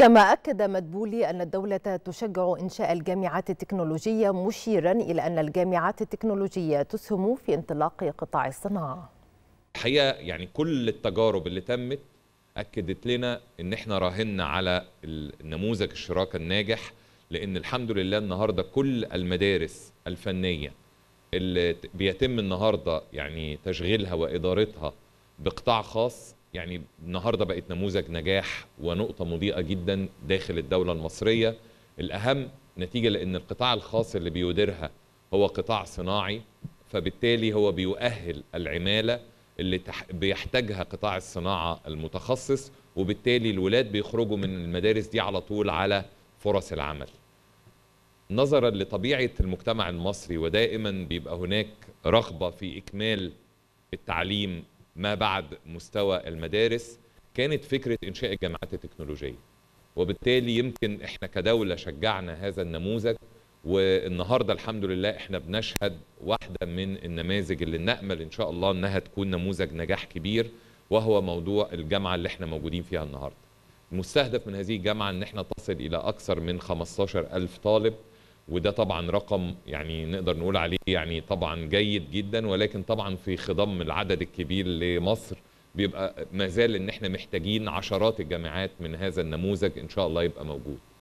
كما أكد مدبولي أن الدولة تشجع إنشاء الجامعات التكنولوجية مشيرا إلى أن الجامعات التكنولوجية تسهم في انطلاق قطاع الصناعة الحقيقة يعني كل التجارب اللي تمت أكدت لنا أن احنا راهنا على النموذج الشراكة الناجح لأن الحمد لله النهاردة كل المدارس الفنية اللي بيتم النهاردة يعني تشغيلها وإدارتها بقطاع خاص يعني النهارده بقت نموذج نجاح ونقطه مضيئه جدا داخل الدوله المصريه الاهم نتيجه لان القطاع الخاص اللي بيديرها هو قطاع صناعي فبالتالي هو بيؤهل العماله اللي بيحتاجها قطاع الصناعه المتخصص وبالتالي الولاد بيخرجوا من المدارس دي على طول على فرص العمل نظرا لطبيعه المجتمع المصري ودائما بيبقى هناك رغبه في اكمال التعليم ما بعد مستوى المدارس كانت فكرة إنشاء الجامعات التكنولوجية وبالتالي يمكن إحنا كدولة شجعنا هذا النموذج والنهاردة الحمد لله إحنا بنشهد واحدة من النماذج اللي نأمل إن شاء الله أنها تكون نموذج نجاح كبير وهو موضوع الجامعة اللي احنا موجودين فيها النهاردة المستهدف من هذه الجامعة أن احنا تصل إلى أكثر من 15 ألف طالب وده طبعا رقم يعني نقدر نقول عليه يعني طبعا جيد جدا ولكن طبعا في خضم العدد الكبير لمصر بيبقى ما زال ان احنا محتاجين عشرات الجامعات من هذا النموذج ان شاء الله يبقى موجود